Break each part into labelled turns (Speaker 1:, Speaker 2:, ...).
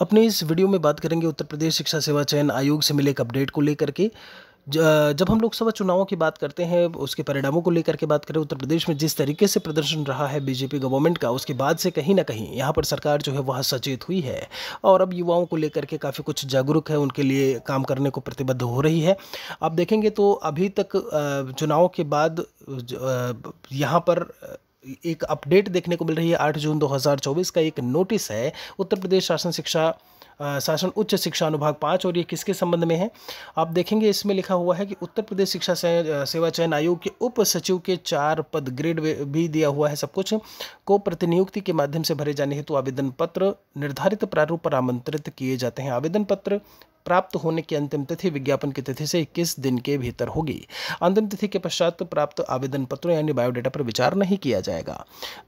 Speaker 1: अपने इस वीडियो में बात करेंगे उत्तर प्रदेश शिक्षा सेवा चयन आयोग से मिले एक अपडेट को लेकर के जब हम लोकसभा चुनावों की बात करते हैं उसके परिणामों को लेकर के बात करें उत्तर प्रदेश में जिस तरीके से प्रदर्शन रहा है बीजेपी गवर्नमेंट का उसके बाद से कहीं ना कहीं यहाँ पर सरकार जो है वह सचेत हुई है और अब युवाओं को लेकर के काफ़ी कुछ जागरूक है उनके लिए काम करने को प्रतिबद्ध हो रही है आप देखेंगे तो अभी तक चुनाव के बाद यहाँ पर एक अपडेट देखने को मिल रही है आठ जून दो का एक नोटिस है उत्तर प्रदेश शासन शिक्षा शासन उच्च शिक्षा अनुभाग पाँच और ये किसके संबंध में है आप देखेंगे इसमें लिखा हुआ है कि उत्तर प्रदेश शिक्षा सेवा चयन आयोग के उप सचिव के चार पद ग्रेड भी दिया हुआ है सब कुछ को प्रतिनियुक्ति के माध्यम से भरे जाने हेतु आवेदन पत्र निर्धारित प्रारूप पर आमंत्रित किए जाते हैं आवेदन पत्र प्राप्त होने की अंतिम तिथि विज्ञापन की तिथि से इक्कीस दिन के भीतर होगी अंतिम तिथि के पश्चात प्राप्त आवेदन पत्रों यानी बायोडाटा पर विचार नहीं किया जाएगा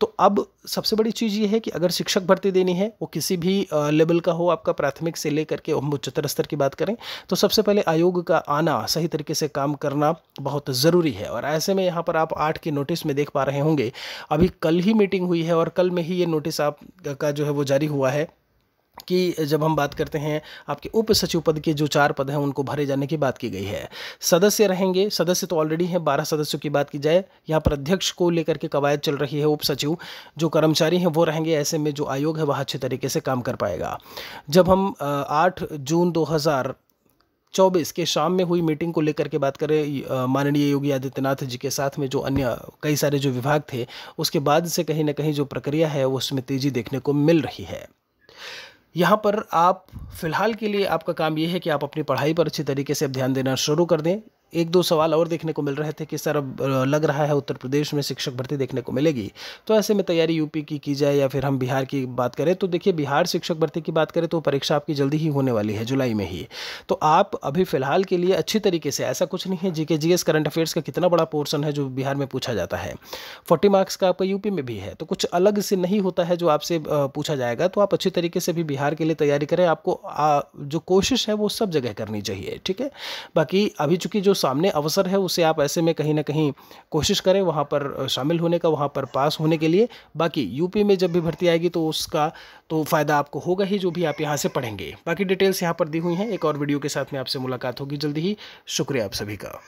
Speaker 1: तो अब सबसे बड़ी चीज़ ये है कि अगर शिक्षक भर्ती देनी है वो किसी भी लेवल का हो आपका प्राथमिक से लेकर के उच्चतर स्तर की बात करें तो सबसे पहले आयोग का आना सही तरीके से काम करना बहुत ज़रूरी है और ऐसे में यहाँ पर आप आठ के नोटिस में देख पा रहे होंगे अभी कल ही मीटिंग हुई है और कल में ही ये नोटिस आप का जो है वो जारी हुआ है कि जब हम बात करते हैं आपके उप सचिव पद के जो चार पद हैं उनको भरे जाने की बात की गई है सदस्य रहेंगे सदस्य तो ऑलरेडी हैं बारह सदस्यों की बात की जाए यहाँ पर अध्यक्ष को लेकर के कवायद चल रही है उप सचिव जो कर्मचारी हैं वो रहेंगे ऐसे में जो आयोग है वह अच्छे तरीके से काम कर पाएगा जब हम आठ जून दो चौबीस के शाम में हुई मीटिंग को लेकर के बात करें माननीय योगी आदित्यनाथ जी के साथ में जो अन्य कई सारे जो विभाग थे उसके बाद से कहीं ना कहीं जो प्रक्रिया है उसमें तेज़ी देखने को मिल रही है यहाँ पर आप फ़िलहाल के लिए आपका काम ये है कि आप अपनी पढ़ाई पर अच्छी तरीके से ध्यान देना शुरू कर दें एक दो सवाल और देखने को मिल रहे थे कि सर अब लग रहा है उत्तर प्रदेश में शिक्षक भर्ती देखने को मिलेगी तो ऐसे में तैयारी यूपी की की जाए या फिर हम बिहार की बात करें तो देखिए बिहार शिक्षक भर्ती की बात करें तो परीक्षा आपकी जल्दी ही होने वाली है जुलाई में ही तो आप अभी फिलहाल के लिए अच्छी तरीके से ऐसा कुछ नहीं है जी के जी एस करंट अफेयर्स का कितना बड़ा पोर्सन है जो बिहार में पूछा जाता है फोर्टी मार्क्स का आपका यूपी में भी है तो कुछ अलग से नहीं होता है जो आपसे पूछा जाएगा तो आप अच्छी तरीके से भी बिहार के लिए तैयारी करें आपको जो कोशिश है वो सब जगह करनी चाहिए ठीक है बाकी अभी चूंकि जो सामने अवसर है उसे आप ऐसे में कहीं ना कहीं कोशिश करें वहाँ पर शामिल होने का वहाँ पर पास होने के लिए बाकी यूपी में जब भी भर्ती आएगी तो उसका तो फ़ायदा आपको होगा ही जो भी आप यहाँ से पढ़ेंगे बाकी डिटेल्स यहाँ पर दी हुई हैं एक और वीडियो के साथ में आपसे मुलाकात होगी जल्दी ही शुक्रिया आप सभी का